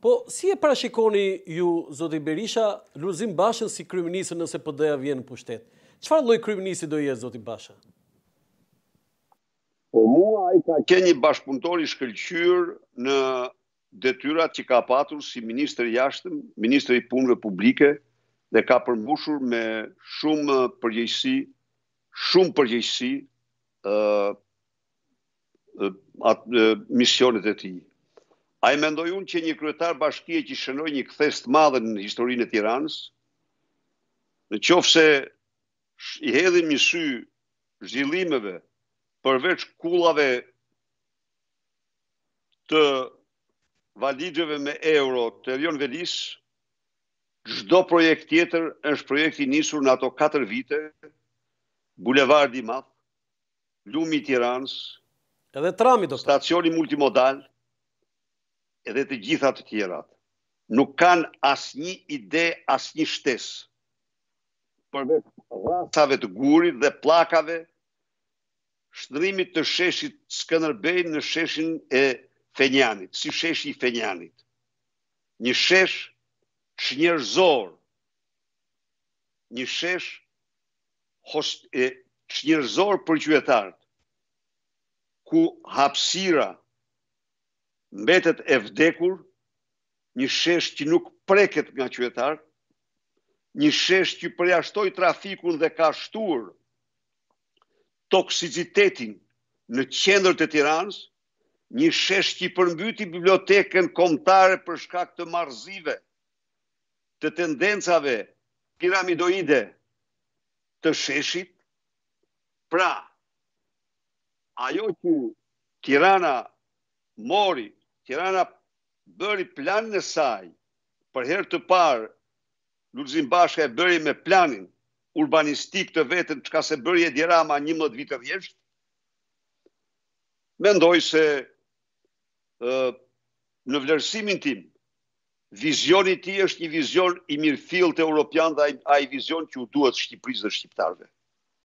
Po, si e parashikoni ju, Zoti Berisha, Luzim Bashën si kryminisë nëse pd vjenë vjen në pushtet? Qëfar loj kryminisë do jetë, Zoti Bashën? Po mua i ka ke një bashkëpuntori shkëllqyr në detyra që ka patur si minister jashtëm, minister i punëve publike, dhe ka përmbushur me shumë përgjëjsi, shumë përgjëjsi misionet e ti. A i mendoj unë që një kryetar bashkije që shënoj një këthest madhe në historinë e tiranës, në qofë se i hedhin një sy zhjilimeve përveç kullave të valigjeve me euro të rion velis, gjdo projekt tjetër është projekti njësur në ato 4 vite, bulevardi matë, lumi tiranës, edhe trami do të. Stacioni multimodalë, edhe të gjitha të tjerat nuk kanë asnjë ide, asnjë shtesë përveç rasave të gurit dhe pllakave shtërimit të sheshit Skënderbej në sheshin e Fenjanit, si sheshi i Fenjanit. Një shesh çnjerzor, një shesh host e çnjerzor për qytetarët ku hapësira mbetet e vdekur, një shesh që nuk preket nga qytetar, një shesh që përjashtoj trafikun dhe ka shtur toksicitetin në qendër të tiranës, një shesh që përmbyti biblioteken komtare për shkak të marzive, të tendencave piramidoide të sheshit, pra, ajo që tirana mori Tirana bëri planin e saj për herë të parë Lulzim Bashka e bëri me planin urbanistik të vetën që ka se bëri e dirama mëtë vitë jeshtë, mendoj se në vlerësimin tim, vizionit ti është një vizion i mirë fil të Europian dhe a i vizion që u duhet Shqipëris dhe Shqiptarve.